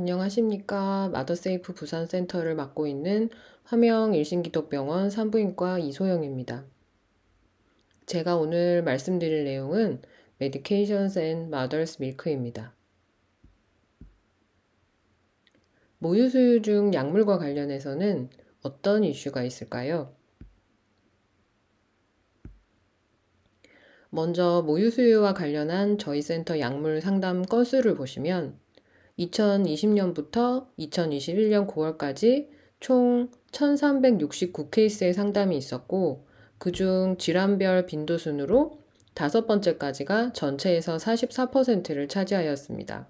안녕하십니까. 마더세이프 부산센터를 맡고 있는 화명 일신기독병원 산부인과 이소영입니다. 제가 오늘 말씀드릴 내용은 Medications and Mother's Milk입니다. 모유수유 중 약물과 관련해서는 어떤 이슈가 있을까요? 먼저 모유수유와 관련한 저희 센터 약물 상담 건수를 보시면 2020년부터 2021년 9월까지 총 1369케이스의 상담이 있었고, 그중 질환별 빈도순으로 다섯 번째까지가 전체에서 44%를 차지하였습니다.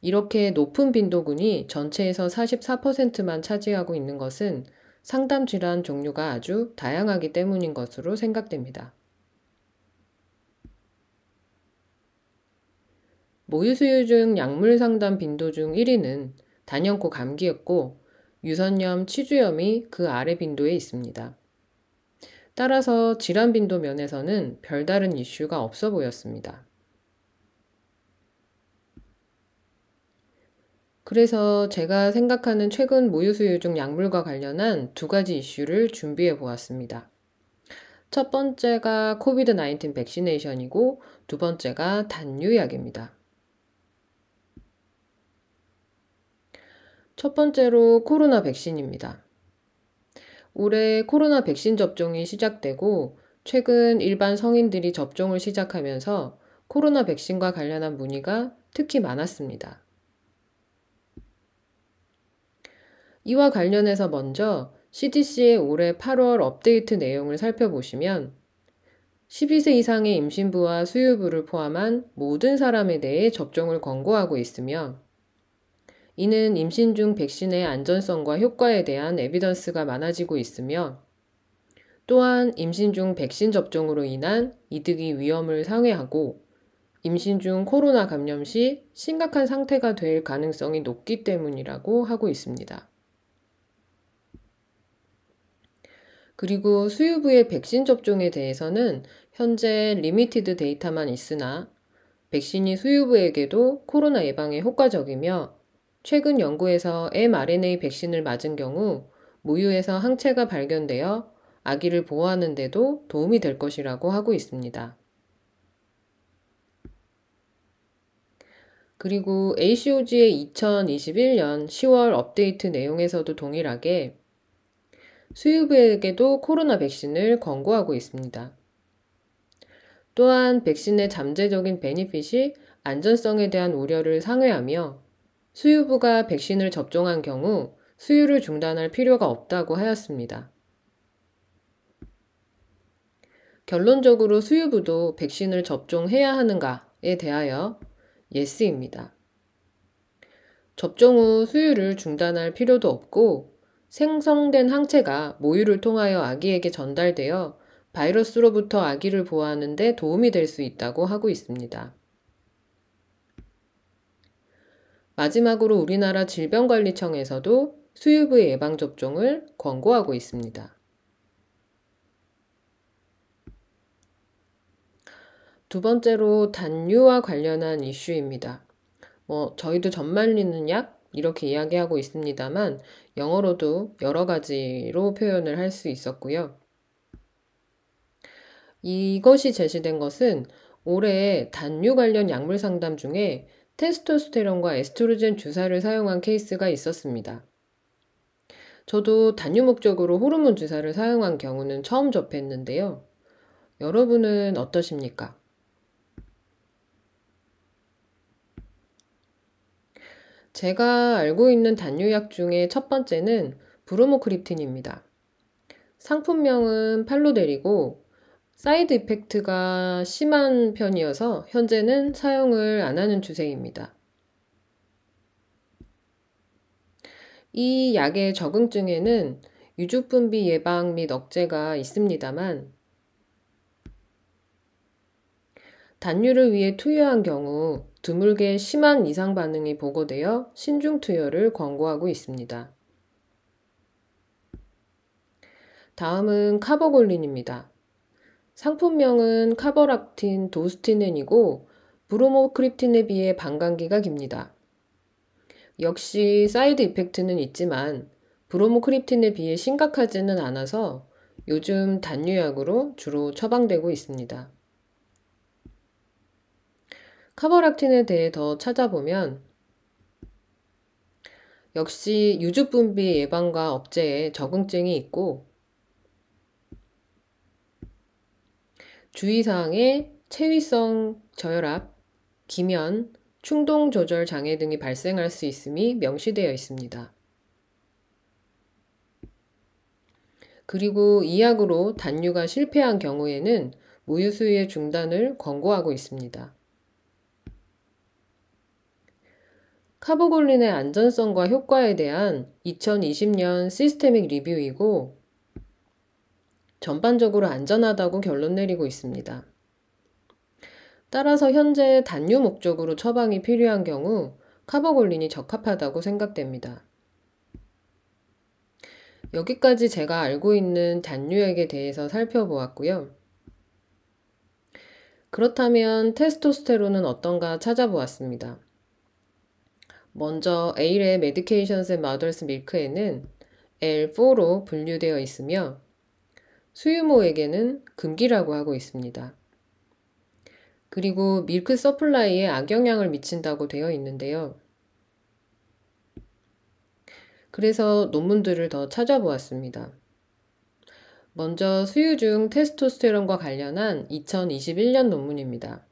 이렇게 높은 빈도군이 전체에서 44%만 차지하고 있는 것은 상담 질환 종류가 아주 다양하기 때문인 것으로 생각됩니다. 모유수유 중 약물 상담 빈도 중 1위는 단연코 감기였고 유선염, 치주염이 그 아래 빈도에 있습니다. 따라서 질환 빈도 면에서는 별다른 이슈가 없어 보였습니다. 그래서 제가 생각하는 최근 모유수유 중 약물과 관련한 두 가지 이슈를 준비해 보았습니다. 첫 번째가 c o v i d 19백신에이션이고두 번째가 단유약입니다. 첫 번째로 코로나 백신입니다. 올해 코로나 백신 접종이 시작되고 최근 일반 성인들이 접종을 시작하면서 코로나 백신과 관련한 문의가 특히 많았습니다. 이와 관련해서 먼저 CDC의 올해 8월 업데이트 내용을 살펴보시면 12세 이상의 임신부와 수유부를 포함한 모든 사람에 대해 접종을 권고하고 있으며 이는 임신 중 백신의 안전성과 효과에 대한 에비던스가 많아지고 있으며 또한 임신 중 백신 접종으로 인한 이득이 위험을 상회하고 임신 중 코로나 감염 시 심각한 상태가 될 가능성이 높기 때문이라고 하고 있습니다. 그리고 수유부의 백신 접종에 대해서는 현재 리미티드 데이터만 있으나 백신이 수유부에게도 코로나 예방에 효과적이며 최근 연구에서 mRNA 백신을 맞은 경우 무유에서 항체가 발견되어 아기를 보호하는데도 도움이 될 것이라고 하고 있습니다. 그리고 ACOG의 2021년 10월 업데이트 내용에서도 동일하게 수유부에게도 코로나 백신을 권고하고 있습니다. 또한 백신의 잠재적인 베니핏이 안전성에 대한 우려를 상회하며 수유부가 백신을 접종한 경우 수유를 중단할 필요가 없다고 하였습니다. 결론적으로 수유부도 백신을 접종해야 하는가에 대하여 예스입니다. 접종 후 수유를 중단할 필요도 없고 생성된 항체가 모유를 통하여 아기에게 전달되어 바이러스로부터 아기를 보호하는데 도움이 될 수 있다고 하고 있습니다. 마지막으로 우리나라 질병관리청에서도 수유부의 예방접종을 권고하고 있습니다. 두 번째로 단유와 관련한 이슈입니다. 뭐, 저희도 전말리는 약, 이렇게 이야기하고 있습니다만, 영어로도 여러 가지로 표현을 할 수 있었고요. 이것이 제시된 것은 올해 단유 관련 약물 상담 중에 테스토스테론과 에스트로겐 주사를 사용한 케이스가 있었습니다. 저도 단유 목적으로 호르몬 주사를 사용한 경우는 처음 접했는데요. 여러분은 어떠십니까? 제가 알고 있는 단유약 중에 첫 번째는 브로모크립틴입니다. 상품명은 팔로데리고 사이드 이펙트가 심한 편이어서 현재는 사용을 안 하는 추세입니다. 이 약의 적응증에는 유주분비 예방 및 억제가 있습니다만 단유를 위해 투여한 경우 드물게 심한 이상 반응이 보고되어 신중 투여를 권고하고 있습니다. 다음은 카보골린입니다. 상품명은 카버락틴 도스티넨이고 브로모크립틴에 비해 반감기가 깁니다. 역시 사이드 이펙트는 있지만 브로모크립틴에 비해 심각하지는 않아서 요즘 단유약으로 주로 처방되고 있습니다. 카버락틴에 대해 더 찾아보면 역시 유주분비 예방과 억제에 적응증이 있고 주의사항에 체위성 저혈압, 기면, 충동 조절 장애 등이 발생할 수 있음이 명시되어 있습니다. 그리고 이 약으로 단유가 실패한 경우에는 무유수유의 중단을 권고하고 있습니다. 카보골린의 안전성과 효과에 대한 2020년 시스테믹 리뷰이고 전반적으로 안전하다고 결론 내리고 있습니다. 따라서 현재 단유 목적으로 처방이 필요한 경우 카버골린이 적합하다고 생각됩니다. 여기까지 제가 알고 있는 단유액에 대해서 살펴보았고요. 그렇다면 테스토스테론은 어떤가 찾아보았습니다. 먼저 에일의 메디케이션스 마더스 밀크에는 L4로 분류되어 있으며 수유모에게는 금기라고 하고 있습니다. 그리고 밀크 서플라이에 악영향을 미친다고 되어 있는데요. 그래서 논문들을 더 찾아보았습니다. 먼저 수유 중 테스토스테론과 관련한 2021년 논문입니다.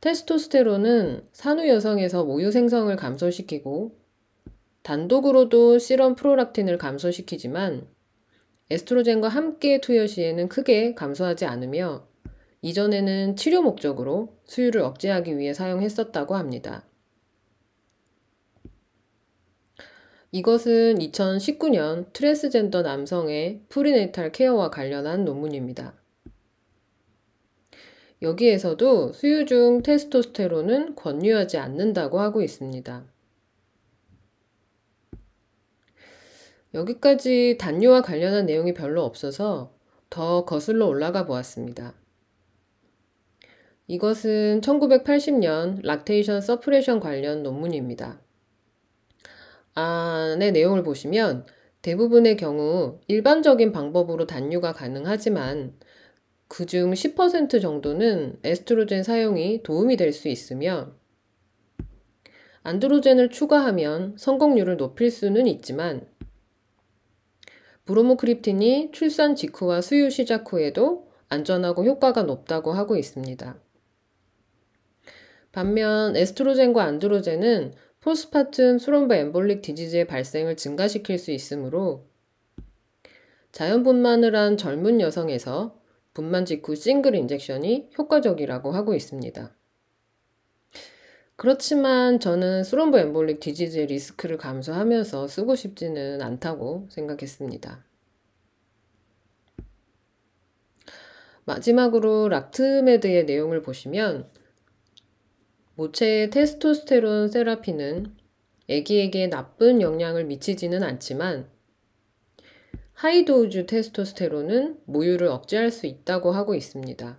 테스토스테론은 산후 여성에서 모유 생성을 감소시키고 단독으로도 실험 프로락틴을 감소시키지만 에스트로겐과 함께 투여 시에는 크게 감소하지 않으며 이전에는 치료 목적으로 수유를 억제하기 위해 사용했었다고 합니다. 이것은 2019년 트랜스젠더 남성의 프리네탈 케어와 관련한 논문입니다. 여기에서도 수유 중 테스토스테론은 권유하지 않는다고 하고 있습니다. 여기까지 단뇨와 관련한 내용이 별로 없어서 더 거슬러 올라가 보았습니다. 이것은 1980년 락테이션 서프레션 관련 논문입니다. 안의 내용을 보시면 대부분의 경우 일반적인 방법으로 단유가 가능하지만 그중 10% 정도는 에스트로겐 사용이 도움이 될 수 있으며 안드로겐을 추가하면 성공률을 높일 수는 있지만 브로모크립틴이 출산 직후와 수유 시작 후에도 안전하고 효과가 높다고 하고 있습니다. 반면 에스트로젠과 안드로젠은 포스파툼 수럼바 엠볼릭 디지즈의 발생을 증가시킬 수 있으므로 자연분만을 한 젊은 여성에서 분만 직후 싱글 인젝션이 효과적이라고 하고 있습니다. 그렇지만 저는 수론보 엠볼릭 디지즈의 리스크를 감수하면서 쓰고 싶지는 않다고 생각했습니다. 마지막으로 락트메드의 내용을 보시면 모체의 테스토스테론 세라피는 아기에게 나쁜 영향을 미치지는 않지만 하이도우즈 테스토스테론은 모유를 억제할 수 있다고 하고 있습니다.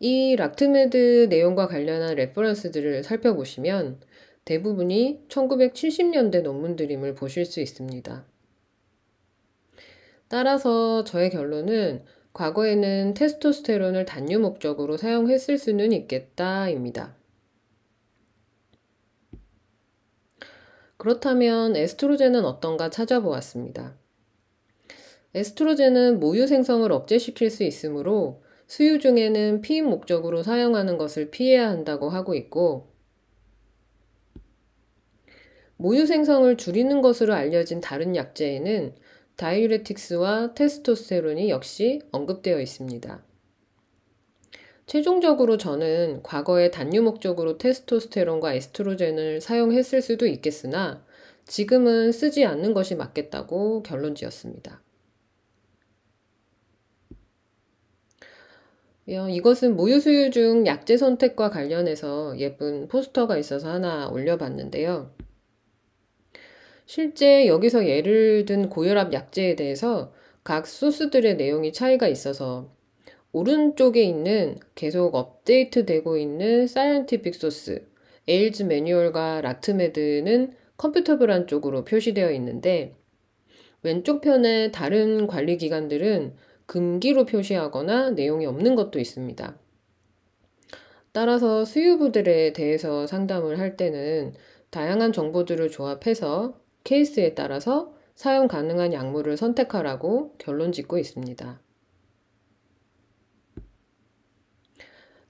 이 락트메드 내용과 관련한 레퍼런스들을 살펴보시면 대부분이 1970년대 논문들임을 보실 수 있습니다. 따라서 저의 결론은 과거에는 테스토스테론을 단유 목적으로 사용했을 수는 있겠다입니다. 그렇다면 에스트로젠은 어떤가 찾아보았습니다. 에스트로젠은 모유 생성을 억제시킬 수 있으므로 수유 중에는 피임 목적으로 사용하는 것을 피해야 한다고 하고 있고, 모유 생성을 줄이는 것으로 알려진 다른 약제에는 다이유레틱스와 테스토스테론이 역시 언급되어 있습니다. 최종적으로 저는 과거에 단유 목적으로 테스토스테론과 에스트로젠을 사용했을 수도 있겠으나 지금은 쓰지 않는 것이 맞겠다고 결론 지었습니다. 어, 이것은 무유수유 중 약제 선택과 관련해서 예쁜 포스터가 있어서 하나 올려봤는데요. 실제 여기서 예를 든 고혈압 약제에 대해서 각 소스들의 내용이 차이가 있어서 오른쪽에 있는 계속 업데이트되고 있는 사이언티픽 소스, 에일즈 매뉴얼과 라트메드는 컴퓨터블한 쪽으로 표시되어 있는데 왼쪽 편의 다른 관리기관들은 금기로 표시하거나 내용이 없는 것도 있습니다. 따라서 수유부들에 대해서 상담을 할 때는 다양한 정보들을 조합해서 케이스에 따라서 사용 가능한 약물을 선택하라고 결론 짓고 있습니다.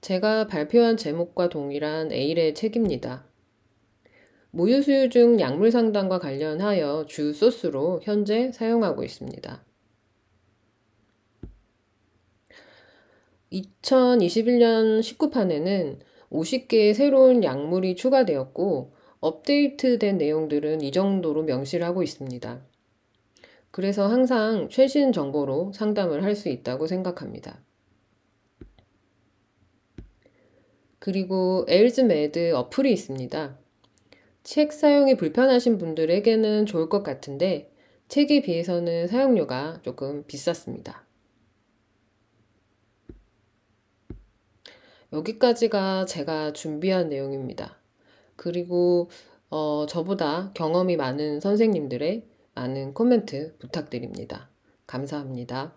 제가 발표한 제목과 동일한 에일의 책입니다. 모유수유 중 약물 상담과 관련하여 주 소스로 현재 사용하고 있습니다. 2021년 19판에는 50개의 새로운 약물이 추가되었고 업데이트된 내용들은 이 정도로 명시를 하고 있습니다. 그래서 항상 최신 정보로 상담을 할 수 있다고 생각합니다. 그리고 엘즈메드 어플이 있습니다. 책 사용이 불편하신 분들에게는 좋을 것 같은데 책에 비해서는 사용료가 조금 비쌌습니다. 여기까지가 제가 준비한 내용입니다. 그리고 어, 저보다 경험이 많은 선생님들의 많은 코멘트 부탁드립니다. 감사합니다.